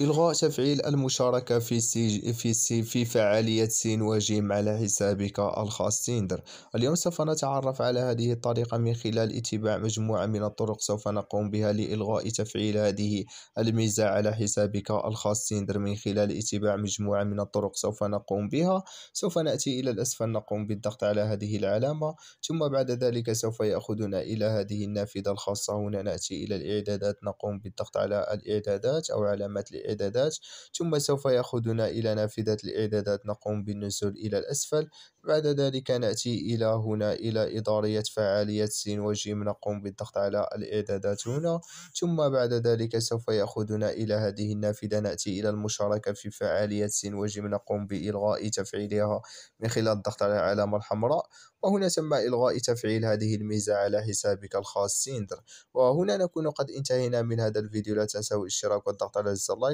إلغاء تفعيل المشاركة في سي في سي في فعالية سين وجيم على حسابك الخاص تيندر اليوم سوف نتعرف على هذه الطريقة من خلال اتباع مجموعة من الطرق سوف نقوم بها لإلغاء تفعيل هذه الميزة على حسابك الخاص تيندر من خلال اتباع مجموعة من الطرق سوف نقوم بها سوف نأتي إلى الأسفل نقوم بالضغط على هذه العلامة ثم بعد ذلك سوف يأخذنا إلى هذه النافذة الخاصة هنا نأتي إلى الإعدادات نقوم بالضغط على الإعدادات أو علامات الإعدادات الإعدادات ثم سوف يأخذنا إلى نافذة الإعدادات نقوم بالنزول إلى الأسفل بعد ذلك نأتي إلى هنا إلى إدارية فعالية س وجيم نقوم بالضغط على الإعدادات هنا ثم بعد ذلك سوف يأخذنا إلى هذه النافذة نأتي إلى المشاركة في فعالية س وجيم نقوم بإلغاء تفعيلها من خلال الضغط على العلامة الحمراء وهنا تم إلغاء تفعيل هذه الميزة على حسابك الخاص سيندر وهنا نكون قد انتهينا من هذا الفيديو لا تنسوا الاشتراك والضغط على زر لايك